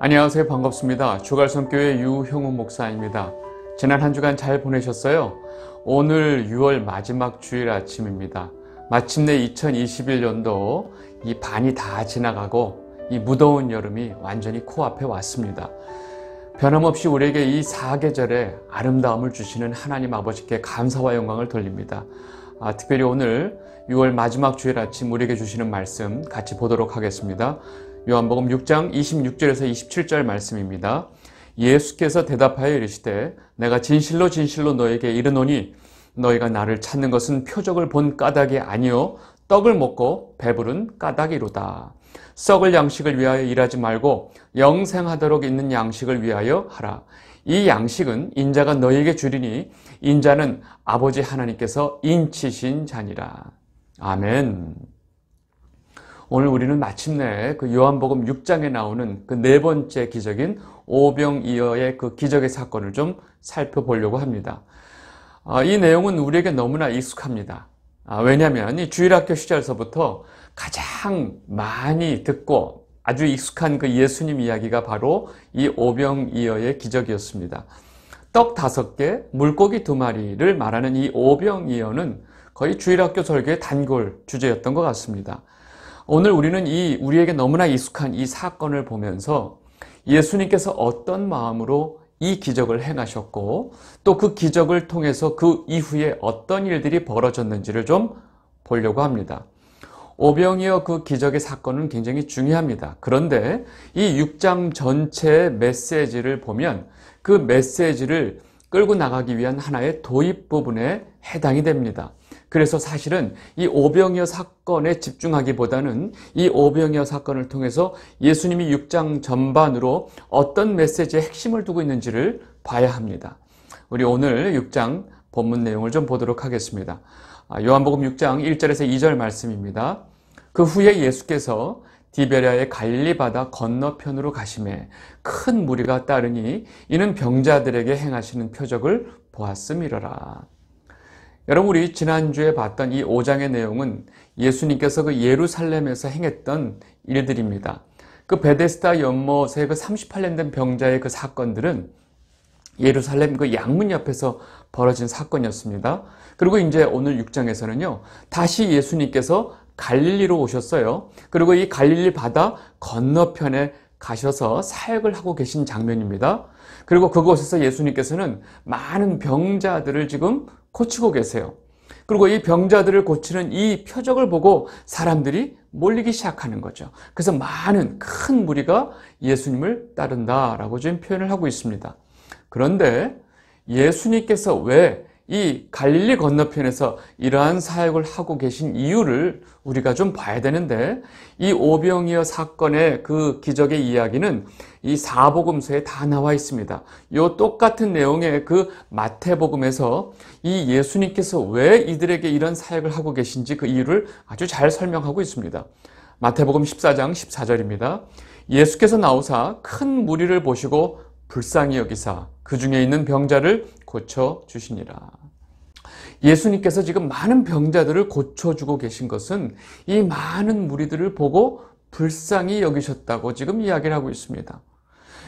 안녕하세요 반갑습니다 주갈성교회 유형훈 목사입니다 지난 한 주간 잘 보내셨어요? 오늘 6월 마지막 주일 아침입니다 마침내 2021년도 이 반이 다 지나가고 이 무더운 여름이 완전히 코앞에 왔습니다 변함없이 우리에게 이사계절의 아름다움을 주시는 하나님 아버지께 감사와 영광을 돌립니다 아, 특별히 오늘 6월 마지막 주일 아침 우리에게 주시는 말씀 같이 보도록 하겠습니다 요한복음 6장 26절에서 27절 말씀입니다. 예수께서 대답하여 이르시되 내가 진실로 진실로 너에게 이르노니 너희가 나를 찾는 것은 표적을 본 까닭이 아니요 떡을 먹고 배부른 까닭이로다. 썩을 양식을 위하여 일하지 말고 영생하도록 있는 양식을 위하여 하라. 이 양식은 인자가 너에게 주리니 인자는 아버지 하나님께서 인치신 자니라. 아멘. 오늘 우리는 마침내 그 요한복음 6장에 나오는 그 네 번째 기적인 오병이어의 그 기적의 사건을 좀 살펴보려고 합니다. 아, 이 내용은 우리에게 너무나 익숙합니다. 아, 왜냐하면 이 주일학교 시절서부터 가장 많이 듣고 아주 익숙한 그 예수님 이야기가 바로 이 오병이어의 기적이었습니다. 떡 다섯 개, 물고기 두 마리를 말하는 이 오병이어는 거의 주일학교 설교의 단골 주제였던 것 같습니다. 오늘 우리는 이 우리에게 너무나 익숙한 이 사건을 보면서 예수님께서 어떤 마음으로 이 기적을 행하셨고 또 그 기적을 통해서 그 이후에 어떤 일들이 벌어졌는지를 좀 보려고 합니다. 오병이어 그 기적의 사건은 굉장히 중요합니다. 그런데 이 6장 전체의 메시지를 보면 그 메시지를 끌고 나가기 위한 하나의 도입 부분에 해당이 됩니다. 그래서 사실은 이 오병여 사건에 집중하기보다는 이 오병여 사건을 통해서 예수님이 6장 전반으로 어떤 메시지의 핵심을 두고 있는지를 봐야 합니다. 우리 오늘 6장 본문 내용을 좀 보도록 하겠습니다. 아, 요한복음 6장 1절에서 2절 말씀입니다. 그 후에 예수께서 디베리아의 갈리 바다 건너편으로 가심에 큰 무리가 따르니 이는 병자들에게 행하시는 표적을 보았음이러라. 여러분 우리 지난주에 봤던 이 5장의 내용은 예수님께서 그 예루살렘에서 행했던 일들입니다. 그 베데스다 연못의 그 38년 된 병자의 그 사건들은 예루살렘 그 양문 옆에서 벌어진 사건이었습니다. 그리고 이제 오늘 6장에서는요. 다시 예수님께서 갈릴리로 오셨어요. 그리고 이 갈릴리 바다 건너편에 가셔서 사역을 하고 계신 장면입니다. 그리고 그곳에서 예수님께서는 많은 병자들을 지금 고치고 계세요. 그리고 이 병자들을 고치는 이 표적을 보고 사람들이 몰리기 시작하는 거죠. 그래서 많은 큰 무리가 예수님을 따른다라고 지금 표현을 하고 있습니다. 그런데 예수님께서 왜이 갈릴리 건너편에서 이러한 사역을 하고 계신 이유를 우리가 좀 봐야 되는데 이 오병이어 사건의 그 기적의 이야기는 이 사복음서에 다 나와 있습니다. 요 똑같은 내용의 그 마태복음에서 이 예수님께서 왜 이들에게 이런 사역을 하고 계신지 그 이유를 아주 잘 설명하고 있습니다. 마태복음 14장 14절입니다. 예수께서 나오사 큰 무리를 보시고 불쌍히 여기사 그 중에 있는 병자를 고쳐 주시니라. 예수님께서 지금 많은 병자들을 고쳐주고 계신 것은 이 많은 무리들을 보고 불쌍히 여기셨다고 지금 이야기를 하고 있습니다.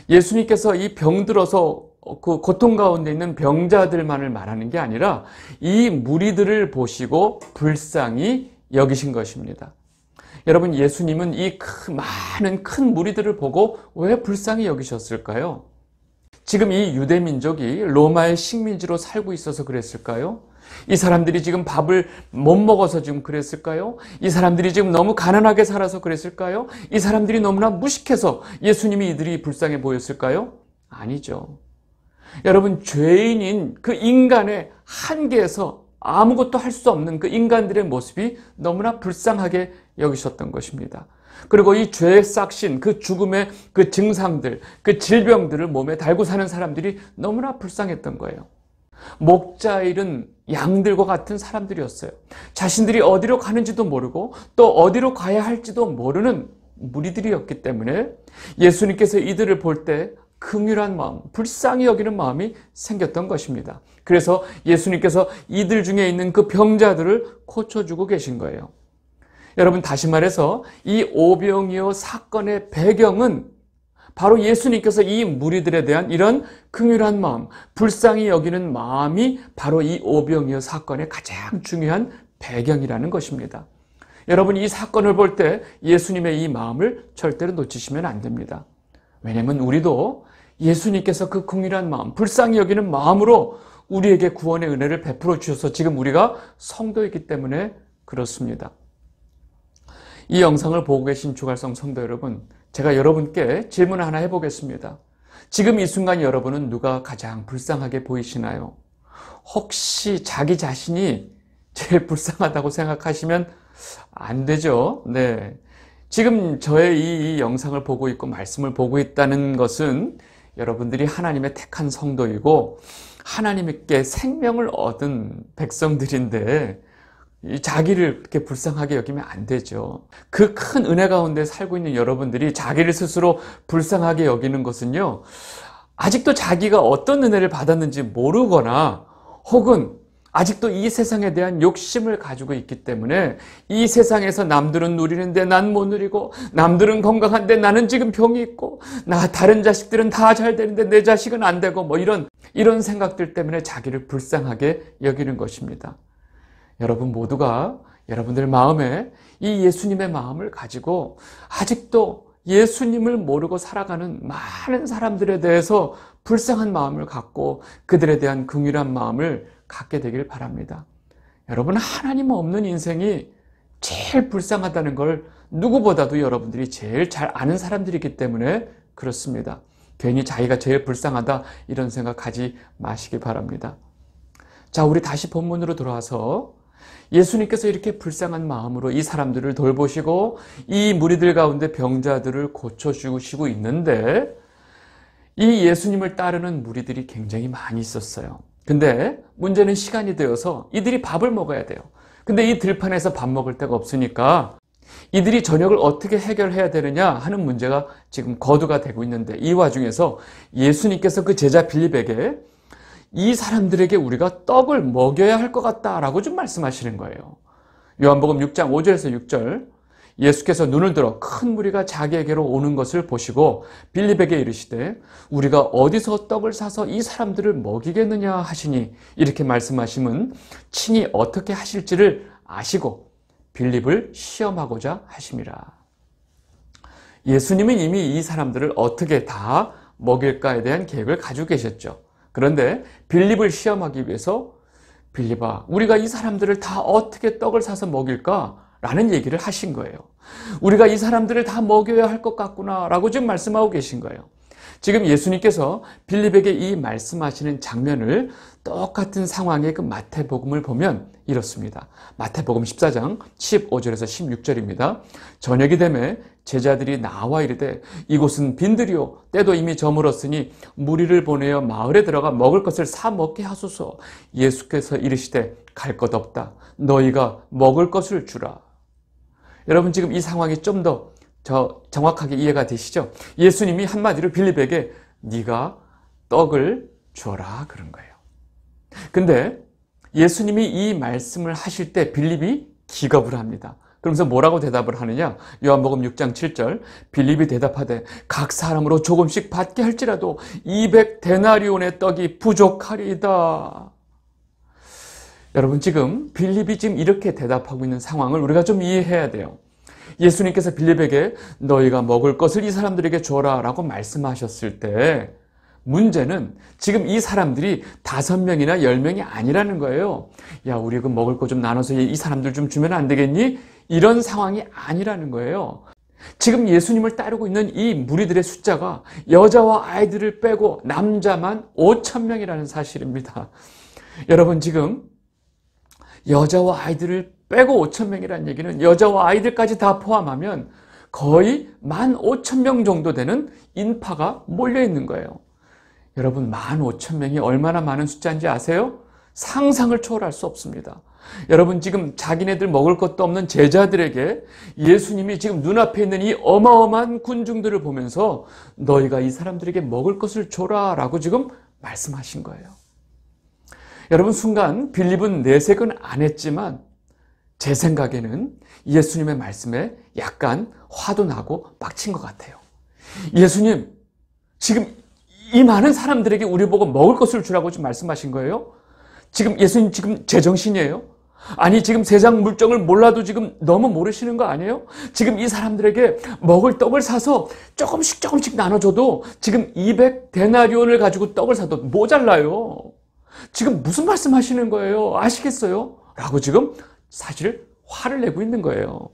예수님께서 이 병들어서 그 고통 가운데 있는 병자들만을 말하는 게 아니라 이 무리들을 보시고 불쌍히 여기신 것입니다. 여러분 예수님은 이 많은 큰 무리들을 보고 왜 불쌍히 여기셨을까요? 지금 이 유대 민족이 로마의 식민지로 살고 있어서 그랬을까요? 이 사람들이 지금 밥을 못 먹어서 지금 그랬을까요? 이 사람들이 지금 너무 가난하게 살아서 그랬을까요? 이 사람들이 너무나 무식해서 예수님이 이들이 불쌍해 보였을까요? 아니죠. 여러분, 죄인인 그 인간의 한계에서 아무것도 할 수 없는 그 인간들의 모습이 너무나 불쌍하게 여기셨던 것입니다. 그리고 이 죄의 싹신, 그 죽음의 그 증상들, 그 질병들을 몸에 달고 사는 사람들이 너무나 불쌍했던 거예요. 목자 일은 양들과 같은 사람들이었어요. 자신들이 어디로 가는지도 모르고 또 어디로 가야 할지도 모르는 무리들이었기 때문에 예수님께서 이들을 볼때 긍휼한 마음, 불쌍히 여기는 마음이 생겼던 것입니다. 그래서 예수님께서 이들 중에 있는 그 병자들을 고쳐주고 계신 거예요. 여러분 다시 말해서 이 오병이어 사건의 배경은 바로 예수님께서 이 무리들에 대한 이런 긍휼한 마음, 불쌍히 여기는 마음이 바로 이 오병이어 사건의 가장 중요한 배경이라는 것입니다. 여러분 이 사건을 볼 때 예수님의 이 마음을 절대로 놓치시면 안 됩니다. 왜냐면 하 우리도 예수님께서 그 긍휼한 마음, 불쌍히 여기는 마음으로 우리에게 구원의 은혜를 베풀어 주셔서 지금 우리가 성도이기 때문에 그렇습니다. 이 영상을 보고 계신 주갈성 성도 여러분, 제가 여러분께 질문 하나 해보겠습니다. 지금 이 순간 여러분은 누가 가장 불쌍하게 보이시나요? 혹시 자기 자신이 제일 불쌍하다고 생각하시면 안 되죠? 네. 지금 저의 이 영상을 보고 있고 말씀을 보고 있다는 것은 여러분들이 하나님의 택한 성도이고 하나님께 생명을 얻은 백성들인데 자기를 그렇게 불쌍하게 여기면 안 되죠. 그 큰 은혜 가운데 살고 있는 여러분들이 자기를 스스로 불쌍하게 여기는 것은요. 아직도 자기가 어떤 은혜를 받았는지 모르거나 혹은 아직도 이 세상에 대한 욕심을 가지고 있기 때문에 이 세상에서 남들은 누리는데 난 못 누리고 남들은 건강한데 나는 지금 병이 있고 나 다른 자식들은 다 잘 되는데 내 자식은 안 되고 뭐 이런 이런 생각들 때문에 자기를 불쌍하게 여기는 것입니다. 여러분 모두가 여러분들 마음에 이 예수님의 마음을 가지고 아직도 예수님을 모르고 살아가는 많은 사람들에 대해서 불쌍한 마음을 갖고 그들에 대한 긍휼한 마음을 갖게 되길 바랍니다. 여러분 하나님 없는 인생이 제일 불쌍하다는 걸 누구보다도 여러분들이 제일 잘 아는 사람들이기 때문에 그렇습니다. 괜히 자기가 제일 불쌍하다 이런 생각하지 마시기 바랍니다. 자, 우리 다시 본문으로 돌아와서 예수님께서 이렇게 불쌍한 마음으로 이 사람들을 돌보시고 이 무리들 가운데 병자들을 고쳐주시고 있는데 이 예수님을 따르는 무리들이 굉장히 많이 있었어요. 근데 문제는 시간이 되어서 이들이 밥을 먹어야 돼요. 근데 이 들판에서 밥 먹을 데가 없으니까 이들이 저녁을 어떻게 해결해야 되느냐 하는 문제가 지금 거두가 되고 있는데 이 와중에서 예수님께서 그 제자 빌립에게 이 사람들에게 우리가 떡을 먹여야 할 것 같다라고 좀 말씀하시는 거예요. 요한복음 6장 5절에서 6절 예수께서 눈을 들어 큰 무리가 자기에게로 오는 것을 보시고 빌립에게 이르시되 우리가 어디서 떡을 사서 이 사람들을 먹이겠느냐 하시니 이렇게 말씀하심은 친히 어떻게 하실지를 아시고 빌립을 시험하고자 하심이라. 예수님은 이미 이 사람들을 어떻게 다 먹일까에 대한 계획을 가지고 계셨죠. 그런데 빌립을 시험하기 위해서 빌립아 우리가 이 사람들을 다 어떻게 떡을 사서 먹일까? 라는 얘기를 하신 거예요. 우리가 이 사람들을 다 먹여야 할 것 같구나 라고 지금 말씀하고 계신 거예요. 지금 예수님께서 빌립에게 이 말씀하시는 장면을 똑같은 상황의 그 마태복음을 보면 이렇습니다. 마태복음 14장 15절에서 16절입니다. 저녁이 되매 제자들이 나와 이르되 이곳은 빈들이요 때도 이미 저물었으니 무리를 보내어 마을에 들어가 먹을 것을 사 먹게 하소서 예수께서 이르시되 갈 것 없다 너희가 먹을 것을 주라 여러분 지금 이 상황이 좀 더 정확하게 이해가 되시죠? 예수님이 한마디로 빌립에게 네가 떡을 줘라 그런 거예요 근데 예수님이 이 말씀을 하실 때 빌립이 기겁을 합니다 그러면서 뭐라고 대답을 하느냐? 요한복음 6장 7절 빌립이 대답하되 각 사람으로 조금씩 받게 할지라도 200 데나리온의 떡이 부족하리이다. 여러분 지금 빌립이 지금 이렇게 대답하고 있는 상황을 우리가 좀 이해해야 돼요. 예수님께서 빌립에게 너희가 먹을 것을 이 사람들에게 줘라 라고 말씀하셨을 때 문제는 지금 이 사람들이 다섯 명이나 열 명이 아니라는 거예요. 야, 우리 그 먹을 거 좀 나눠서 이 사람들 좀 주면 안 되겠니? 이런 상황이 아니라는 거예요. 지금 예수님을 따르고 있는 이 무리들의 숫자가 여자와 아이들을 빼고 남자만 5천 명이라는 사실입니다. 여러분 지금 여자와 아이들을 빼고 5천 명이라는 얘기는 여자와 아이들까지 다 포함하면 거의 1만 5천 명 정도 되는 인파가 몰려 있는 거예요. 여러분 1만 5천 명이 얼마나 많은 숫자인지 아세요? 상상을 초월할 수 없습니다. 여러분 지금 자기네들 먹을 것도 없는 제자들에게 예수님이 지금 눈앞에 있는 이 어마어마한 군중들을 보면서 너희가 이 사람들에게 먹을 것을 줘라 라고 지금 말씀하신 거예요. 여러분 순간 빌립은 내색은 안 했지만 제 생각에는 예수님의 말씀에 약간 화도 나고 빡친 것 같아요. 예수님 지금 이 많은 사람들에게 우리 보고 먹을 것을 주라고 지금 말씀하신 거예요. 지금 예수님 지금 제정신이에요? 아니 지금 세상 물정을 몰라도 지금 너무 모르시는 거 아니에요? 지금 이 사람들에게 먹을 떡을 사서 조금씩 조금씩 나눠줘도 지금 200데나리온을 가지고 떡을 사도 모자라요. 지금 무슨 말씀 하시는 거예요? 아시겠어요? 라고 지금 사실 화를 내고 있는 거예요.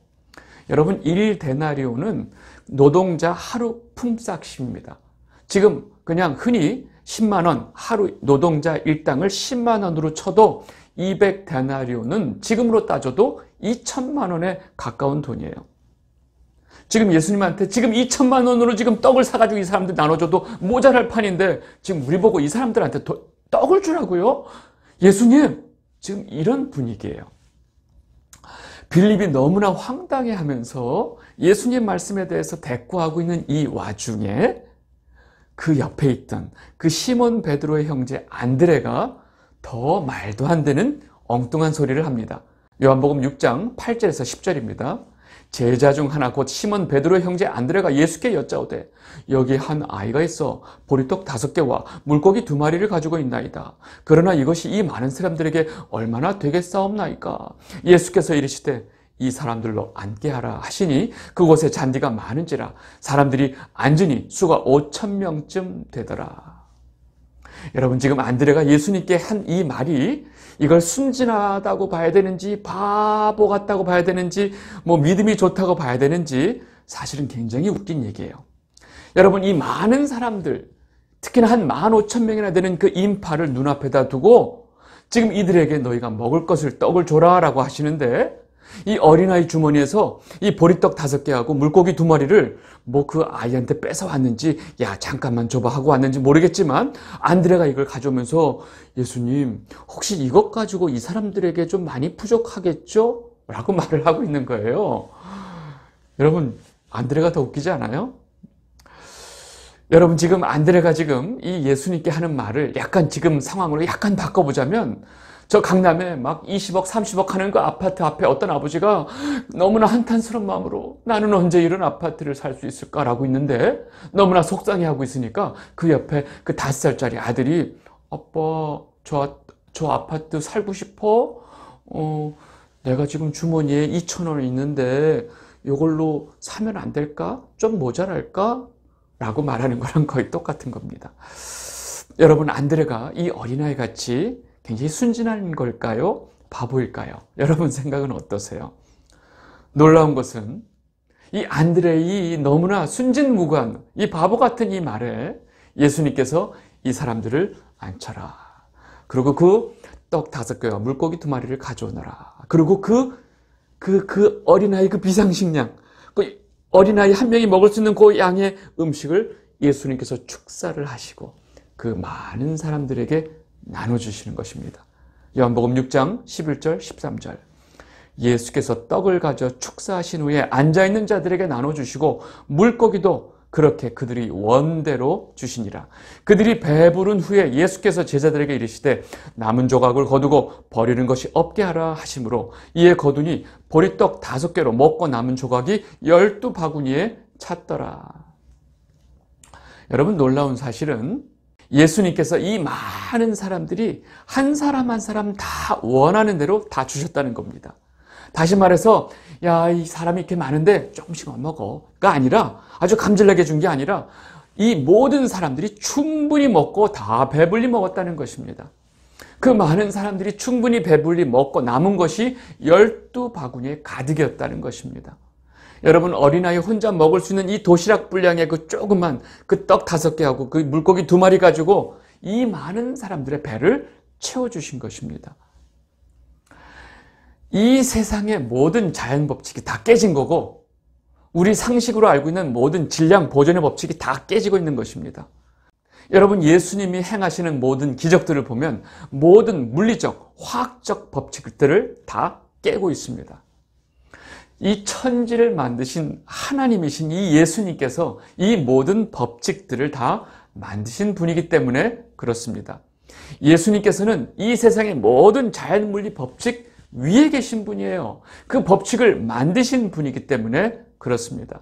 여러분 1데나리온은 노동자 하루 품삯입니다. 지금 그냥 흔히 10만 원 하루 노동자 일당을 10만 원으로 쳐도 200데나리온은 지금으로 따져도 2천만 원에 가까운 돈이에요. 지금 예수님한테 지금 2천만 원으로 지금 떡을 사가지고 이 사람들 나눠줘도 모자랄 판인데 지금 우리 보고 이 사람들한테 도, 떡을 주라고요? 예수님 지금 이런 분위기예요. 빌립이 너무나 황당해하면서 예수님 말씀에 대해서 대꾸하고 있는 이 와중에 그 옆에 있던 그 시몬 베드로의 형제 안드레가 더 말도 안 되는 엉뚱한 소리를 합니다. 요한복음 6장 8절에서 10절입니다. 제자 중 하나 곧 시몬 베드로의 형제 안드레가 예수께 여짜오되 여기 한 아이가 있어 보리떡 다섯 개와 물고기 두 마리를 가지고 있나이다. 그러나 이것이 이 많은 사람들에게 얼마나 되겠사옵나이까? 예수께서 이르시되 이 사람들로 앉게 하라 하시니 그곳에 잔디가 많은지라 사람들이 앉으니 수가 5천 명쯤 되더라. 여러분 지금 안드레가 예수님께 한 이 말이 이걸 순진하다고 봐야 되는지 바보 같다고 봐야 되는지 뭐 믿음이 좋다고 봐야 되는지 사실은 굉장히 웃긴 얘기예요. 여러분 이 많은 사람들 특히나 한 15,000명이나 되는 그 인파를 눈앞에다 두고 지금 이들에게 너희가 먹을 것을 떡을 줘라라고 하시는데 이 어린아이 주머니에서 이 보리떡 다섯 개하고 물고기 두 마리를 뭐 그 아이한테 뺏어왔는지 야 잠깐만 줘봐 하고 왔는지 모르겠지만 안드레가 이걸 가져오면서 예수님 혹시 이것 가지고 이 사람들에게 좀 많이 부족하겠죠? 라고 말을 하고 있는 거예요. 여러분 안드레가 더 웃기지 않아요? 여러분 지금 안드레가 지금 이 예수님께 하는 말을 약간 지금 상황으로 약간 바꿔보자면 저 강남에 막 20억, 30억 하는 그 아파트 앞에 어떤 아버지가 너무나 한탄스러운 마음으로 나는 언제 이런 아파트를 살 수 있을까라고 있는데 너무나 속상해하고 있으니까 그 옆에 그 다섯 살짜리 아들이 아빠, 저, 아, 저 아파트 살고 싶어? 어, 내가 지금 주머니에 2천 원 있는데 이걸로 사면 안 될까? 좀 모자랄까? 라고 말하는 거랑 거의 똑같은 겁니다. 여러분 안드레가 이 어린아이 같이 굉장히 순진한 걸까요? 바보일까요? 여러분 생각은 어떠세요? 놀라운 것은 이 안드레이 너무나 순진무구이 바보 같은 이 말에 예수님께서 이 사람들을 앉혀라. 그리고 그 떡 다섯 개와 물고기 두 마리를 가져오너라. 그리고 그, 그, 그 어린아이 그 비상식량, 그 어린아이 한 명이 먹을 수 있는 그 양의 음식을 예수님께서 축사를 하시고 그 많은 사람들에게 나눠주시는 것입니다. 요한복음 6장 11절 13절 예수께서 떡을 가져 축사하신 후에 앉아있는 자들에게 나눠주시고 물고기도 그렇게 그들이 원대로 주시니라. 그들이 배부른 후에 예수께서 제자들에게 이르시되 남은 조각을 거두고 버리는 것이 없게 하라 하심으로 이에 거두니 보리떡 다섯 개로 먹고 남은 조각이 열두 바구니에 찼더라. 여러분 놀라운 사실은 예수님께서 이 많은 사람들이 한 사람 한 사람 다 원하는 대로 다 주셨다는 겁니다. 다시 말해서 야 이 사람이 이렇게 많은데 조금씩만 먹어가 아니라 아주 감질나게 준 게 아니라 이 모든 사람들이 충분히 먹고 다 배불리 먹었다는 것입니다. 그 많은 사람들이 충분히 배불리 먹고 남은 것이 열두 바구니에 가득이었다는 것입니다. 여러분 어린아이 혼자 먹을 수 있는 이 도시락 분량의 그 조그만 그 떡 다섯 개하고 그 물고기 두 마리 가지고 이 많은 사람들의 배를 채워주신 것입니다. 이 세상의 모든 자연 법칙이 다 깨진 거고 우리 상식으로 알고 있는 모든 질량 보존의 법칙이 다 깨지고 있는 것입니다. 여러분 예수님이 행하시는 모든 기적들을 보면 모든 물리적, 화학적 법칙들을 다 깨고 있습니다. 이 천지를 만드신 하나님이신 이 예수님께서 이 모든 법칙들을 다 만드신 분이기 때문에 그렇습니다. 예수님께서는 이 세상의 모든 자연 물리 법칙 위에 계신 분이에요. 그 법칙을 만드신 분이기 때문에 그렇습니다.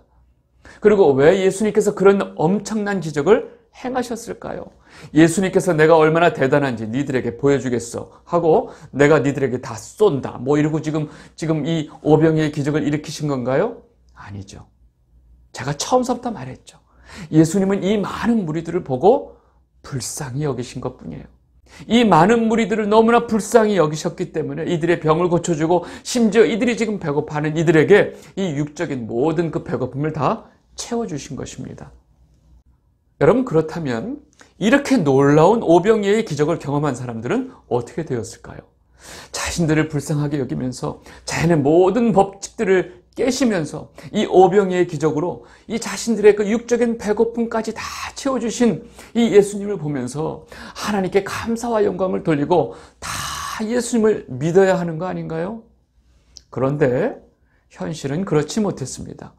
그리고 왜 예수님께서 그런 엄청난 기적을 행하셨을까요? 예수님께서 내가 얼마나 대단한지 니들에게 보여주겠어 하고 내가 니들에게 다 쏜다 뭐 이러고 지금 지금 이오병의 기적을 일으키신 건가요? 아니죠. 제가 처음서부터 말했죠. 예수님은 이 많은 무리들을 보고 불쌍히 여기신 것뿐이에요. 이 많은 무리들을 너무나 불쌍히 여기셨기 때문에 이들의 병을 고쳐주고 심지어 이들이 지금 배고파하는 이들에게 이 육적인 모든 그 배고픔을 다 채워주신 것입니다. 여러분 그렇다면 이렇게 놀라운 오병이의 기적을 경험한 사람들은 어떻게 되었을까요? 자신들을 불쌍하게 여기면서 자연의 모든 법칙들을 깨시면서 이 오병이의 기적으로 이 자신들의 그 육적인 배고픔까지 다 채워주신 이 예수님을 보면서 하나님께 감사와 영광을 돌리고 다 예수님을 믿어야 하는 거 아닌가요? 그런데 현실은 그렇지 못했습니다.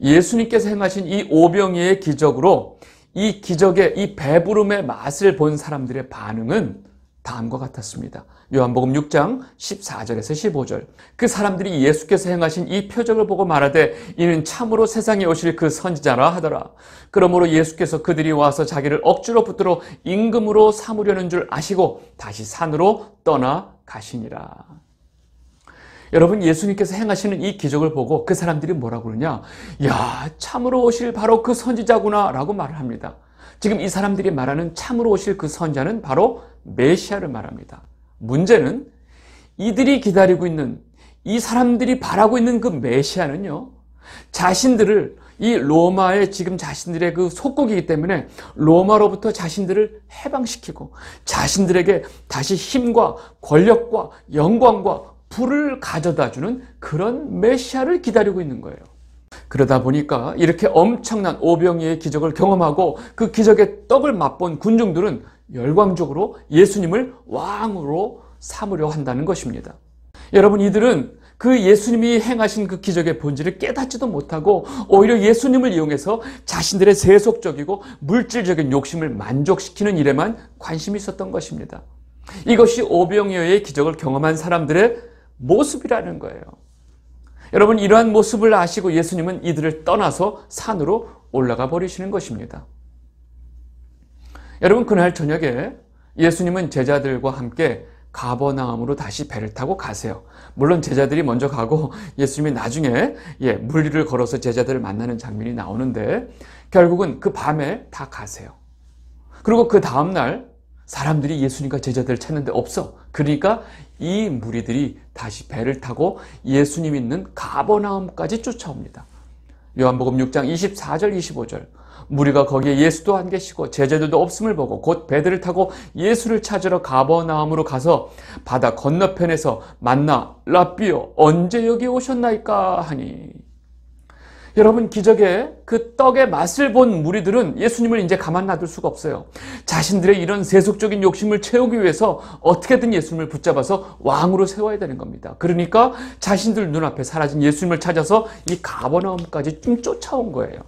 예수님께서 행하신 이 오병이의 기적으로 이 기적의 이 배부름의 맛을 본 사람들의 반응은 다음과 같았습니다. 요한복음 6장 14절에서 15절. 그 사람들이 예수께서 행하신 이 표적을 보고 말하되 이는 참으로 세상에 오실 그 선지자라 하더라. 그러므로 예수께서 그들이 와서 자기를 억지로 붙들어 임금으로 삼으려는 줄 아시고 다시 산으로 떠나 가시니라. 여러분 예수님께서 행하시는 이 기적을 보고 그 사람들이 뭐라고 그러냐 야 참으로 오실 바로 그 선지자구나 라고 말을 합니다 지금 이 사람들이 말하는 참으로 오실 그 선자는 바로 메시아를 말합니다 문제는 이들이 기다리고 있는 이 사람들이 바라고 있는 그 메시아는요 자신들을 이 로마의 지금 자신들의 그 속국이기 때문에 로마로부터 자신들을 해방시키고 자신들에게 다시 힘과 권력과 영광과 불을 가져다주는 그런 메시아를 기다리고 있는 거예요. 그러다 보니까 이렇게 엄청난 오병이의 기적을 경험하고 그 기적의 떡을 맛본 군중들은 열광적으로 예수님을 왕으로 삼으려 한다는 것입니다. 여러분 이들은 그 예수님이 행하신 그 기적의 본질을 깨닫지도 못하고 오히려 예수님을 이용해서 자신들의 세속적이고 물질적인 욕심을 만족시키는 일에만 관심이 있었던 것입니다. 이것이 오병이어의 기적을 경험한 사람들의 모습이라는 거예요. 여러분 이러한 모습을 아시고 예수님은 이들을 떠나서 산으로 올라가 버리시는 것입니다. 여러분 그날 저녁에 예수님은 제자들과 함께 가버나움으로 다시 배를 타고 가세요. 물론 제자들이 먼저 가고 예수님이 나중에 예, 물리를 걸어서 제자들을 만나는 장면이 나오는데 결국은 그 밤에 다 가세요. 그리고 그 다음날 사람들이 예수님과 제자들을 찾는데 없어. 그러니까 이 무리들이 다시 배를 타고 예수님 있는 가버나움까지 쫓아옵니다. 요한복음 6장 24절 25절 무리가 거기에 예수도 안 계시고 제자들도 없음을 보고 곧 배들을 타고 예수를 찾으러 가버나움으로 가서 바다 건너편에서 만나 라삐요 언제 여기 오셨나이까 하니 여러분 기적의 그 떡의 맛을 본 무리들은 예수님을 이제 가만 놔둘 수가 없어요. 자신들의 이런 세속적인 욕심을 채우기 위해서 어떻게든 예수님을 붙잡아서 왕으로 세워야 되는 겁니다. 그러니까 자신들 눈앞에 사라진 예수님을 찾아서 이 가버나움까지 좀 쫓아온 거예요.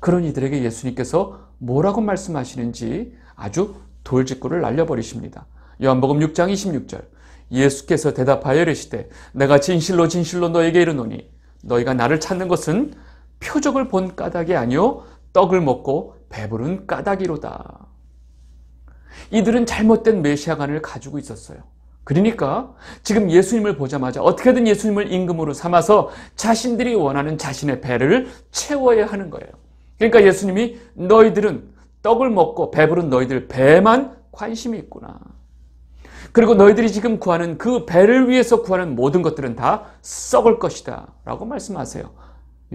그런 이들에게 예수님께서 뭐라고 말씀하시는지 아주 돌직구를 날려버리십니다. 요한복음 6장 26절 예수께서 대답하여 이르시되 내가 진실로 진실로 너에게 이르노니 너희가 나를 찾는 것은 표적을 본 까닭이 아니요 떡을 먹고 배부른 까닭이로다. 이들은 잘못된 메시아관을 가지고 있었어요. 그러니까 지금 예수님을 보자마자 어떻게든 예수님을 임금으로 삼아서 자신들이 원하는 자신의 배를 채워야 하는 거예요. 그러니까 예수님이 너희들은 떡을 먹고 배부른 너희들 배만 관심이 있구나. 그리고 너희들이 지금 구하는 그 배를 위해서 구하는 모든 것들은 다 썩을 것이다. 라고 말씀하세요.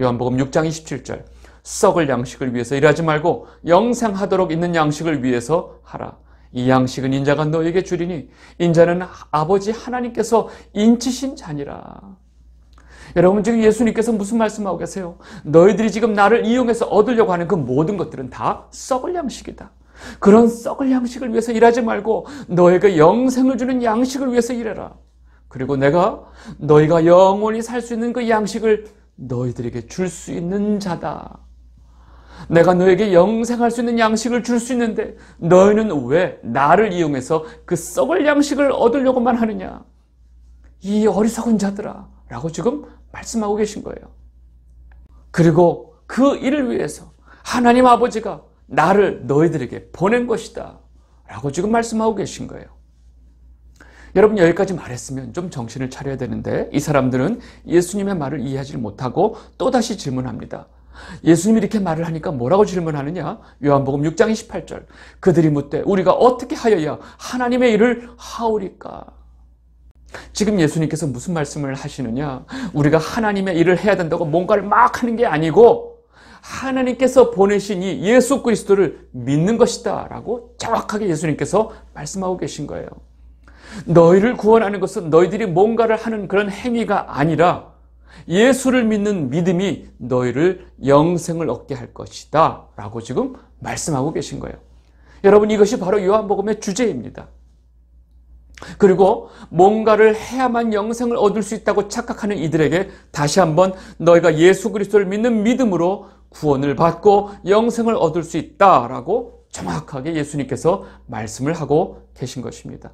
요한복음 6장 27절. 썩을 양식을 위해서 일하지 말고 영생하도록 있는 양식을 위해서 하라. 이 양식은 인자가 너에게 주리니 인자는 아버지 하나님께서 인치신 자니라. 여러분 지금 예수님께서 무슨 말씀하고 계세요? 너희들이 지금 나를 이용해서 얻으려고 하는 그 모든 것들은 다 썩을 양식이다. 그런 썩을 양식을 위해서 일하지 말고 너에게 영생을 주는 양식을 위해서 일해라. 그리고 내가 너희가 영원히 살 수 있는 그 양식을 너희들에게 줄 수 있는 자다. 내가 너에게 영생할 수 있는 양식을 줄 수 있는데 너희는 왜 나를 이용해서 그 썩을 양식을 얻으려고만 하느냐? 이 어리석은 자들아. 라고 지금 말씀하고 계신 거예요. 그리고 그 일을 위해서 하나님 아버지가 나를 너희들에게 보낸 것이다. 라고 지금 말씀하고 계신 거예요. 여러분 여기까지 말했으면 좀 정신을 차려야 되는데 이 사람들은 예수님의 말을 이해하지 못하고 또다시 질문합니다. 예수님이 이렇게 말을 하니까 뭐라고 질문하느냐? 요한복음 6장 28절. 그들이 묻되 우리가 어떻게 하여야 하나님의 일을 하오리까? 지금 예수님께서 무슨 말씀을 하시느냐? 우리가 하나님의 일을 해야 된다고 뭔가를 막 하는 게 아니고 하나님께서 보내신 이 예수 그리스도를 믿는 것이다 라고 정확하게 예수님께서 말씀하고 계신 거예요. 너희를 구원하는 것은 너희들이 뭔가를 하는 그런 행위가 아니라 예수를 믿는 믿음이 너희를 영생을 얻게 할 것이다 라고 지금 말씀하고 계신 거예요. 여러분 이것이 바로 요한복음의 주제입니다. 그리고 뭔가를 해야만 영생을 얻을 수 있다고 착각하는 이들에게 다시 한번 너희가 예수 그리스도를 믿는 믿음으로 구원을 받고 영생을 얻을 수 있다라고 정확하게 예수님께서 말씀을 하고 계신 것입니다.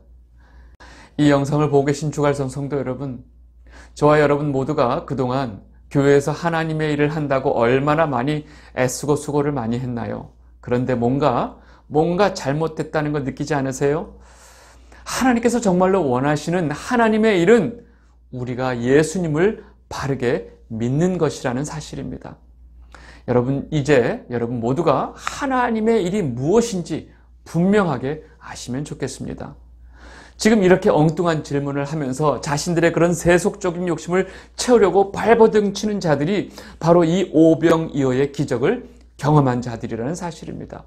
이 영상을 보고 계신 주갈성 성도 여러분, 저와 여러분 모두가 그동안 교회에서 하나님의 일을 한다고 얼마나 많이 애쓰고 수고를 많이 했나요? 그런데 뭔가, 뭔가 잘못됐다는 걸 느끼지 않으세요? 하나님께서 정말로 원하시는 하나님의 일은 우리가 예수님을 바르게 믿는 것이라는 사실입니다. 여러분 이제 여러분 모두가 하나님의 일이 무엇인지 분명하게 아시면 좋겠습니다. 지금 이렇게 엉뚱한 질문을 하면서 자신들의 그런 세속적인 욕심을 채우려고 발버둥 치는 자들이 바로 이 오병이어의 기적을 경험한 자들이라는 사실입니다.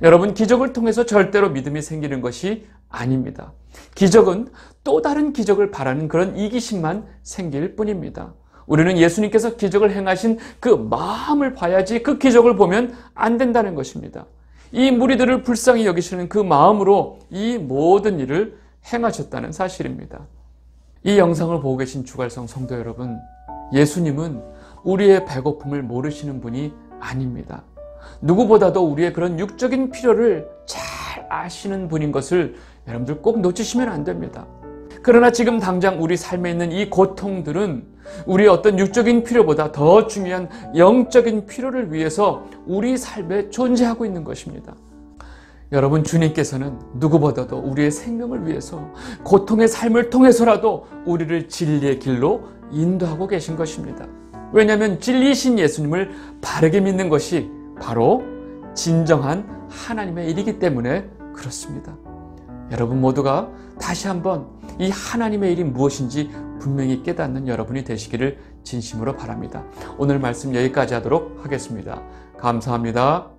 여러분 기적을 통해서 절대로 믿음이 생기는 것이 아닙니다. 기적은 또 다른 기적을 바라는 그런 이기심만 생길 뿐입니다. 우리는 예수님께서 기적을 행하신 그 마음을 봐야지 그 기적을 보면 안 된다는 것입니다. 이 무리들을 불쌍히 여기시는 그 마음으로 이 모든 일을 행하셨다는 사실입니다. 이 영상을 보고 계신 주갈성 성도 여러분, 예수님은 우리의 배고픔을 모르시는 분이 아닙니다. 누구보다도 우리의 그런 육적인 필요를 잘 아시는 분인 것을 여러분들 꼭 놓치시면 안 됩니다. 그러나 지금 당장 우리 삶에 있는 이 고통들은 우리 어떤 육적인 필요보다 더 중요한 영적인 필요를 위해서 우리 삶에 존재하고 있는 것입니다. 여러분 주님께서는 누구보다도 우리의 생명을 위해서 고통의 삶을 통해서라도 우리를 진리의 길로 인도하고 계신 것입니다. 왜냐하면 진리이신 예수님을 바르게 믿는 것이 바로 진정한 하나님의 일이기 때문에 그렇습니다. 여러분 모두가 다시 한번 이 하나님의 일이 무엇인지 분명히 깨닫는 여러분이 되시기를 진심으로 바랍니다. 오늘 말씀 여기까지 하도록 하겠습니다. 감사합니다.